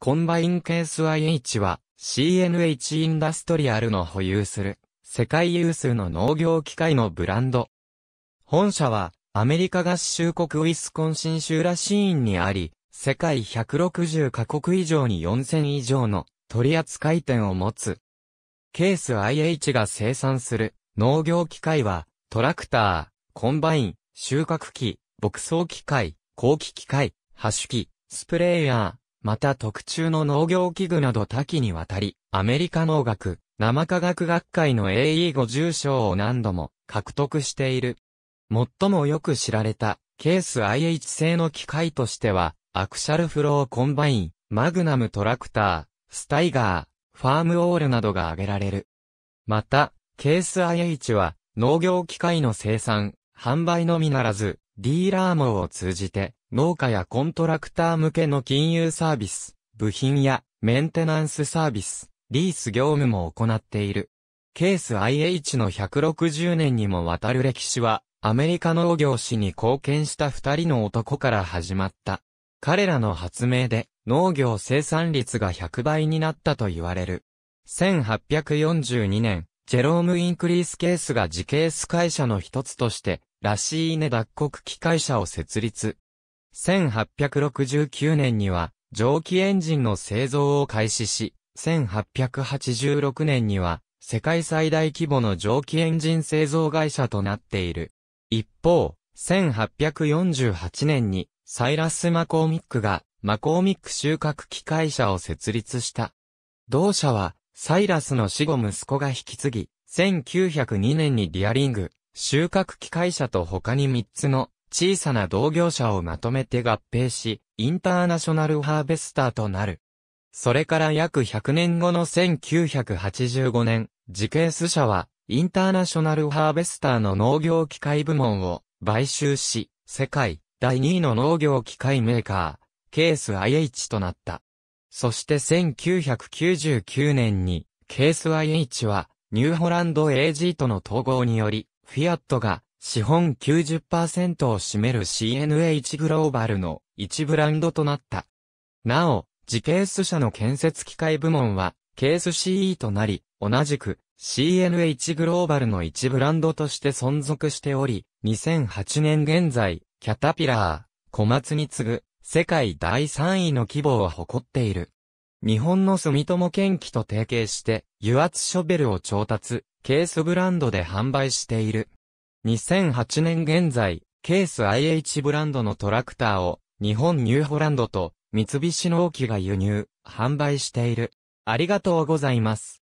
コンバインケース IH は CNH インダストリアルの保有する世界有数の農業機械のブランド。本社はアメリカ合衆国ウィスコンシン州らシーンにあり、世界160カ国以上に4000以上の取扱店を持つ。ケース IH が生産する農業機械はトラクター、コンバイン、収穫機、牧草機械、後期機械、ハッシュ機、スプレーヤー、また特注の農業器具など多岐にわたり、アメリカ農学、生科学学会の AE5 重賞を何度も獲得している。最もよく知られた、ケース IH 製の機械としては、アクシャルフローコンバイン、マグナムトラクター、スタイガー、ファームオールなどが挙げられる。また、ケース IH は、農業機械の生産、販売のみならず、ディーラー網を通じて、農家やコントラクター向けの金融サービス、部品やメンテナンスサービス、リース業務も行っている。ケース IH の160年にもわたる歴史は、アメリカ農業史に貢献した二人の男から始まった。彼らの発明で農業生産率が100倍になったと言われる。1842年、ジェローム・インクリースケースが自ケース会社の一つとして、ラシーネ脱穀機会社を設立。1869年には蒸気エンジンの製造を開始し、1886年には世界最大規模の蒸気エンジン製造会社となっている。一方、1848年にサイラス・マコーミックがマコーミック収穫機械社を設立した。同社はサイラスの死後息子が引き継ぎ、1902年にディアリング、収穫機械社と他に3つの小さな同業者をまとめて合併し、インターナショナルハーベスターとなる。それから約100年後の1985年、ジケース社は、インターナショナルハーベスターの農業機械部門を買収し、世界第2位の農業機械メーカー、ケース IH となった。そして1999年に、ケース IH は、ニューホランド AG との統合により、フィアットが資本90%を占める CNH グローバルの一ブランドとなった。なお、自ケース社の建設機械部門は、ケース CE となり、同じく CNH グローバルの一ブランドとして存続しており、2008年現在、キャタピラー、小松に次ぐ、世界第3位の規模を誇っている。日本の住友研機と提携して、油圧ショベルを調達、ケースブランドで販売している。2008年現在、ケース IH ブランドのトラクターを日本ニューホランドと三菱農機が輸入、販売している。ありがとうございます。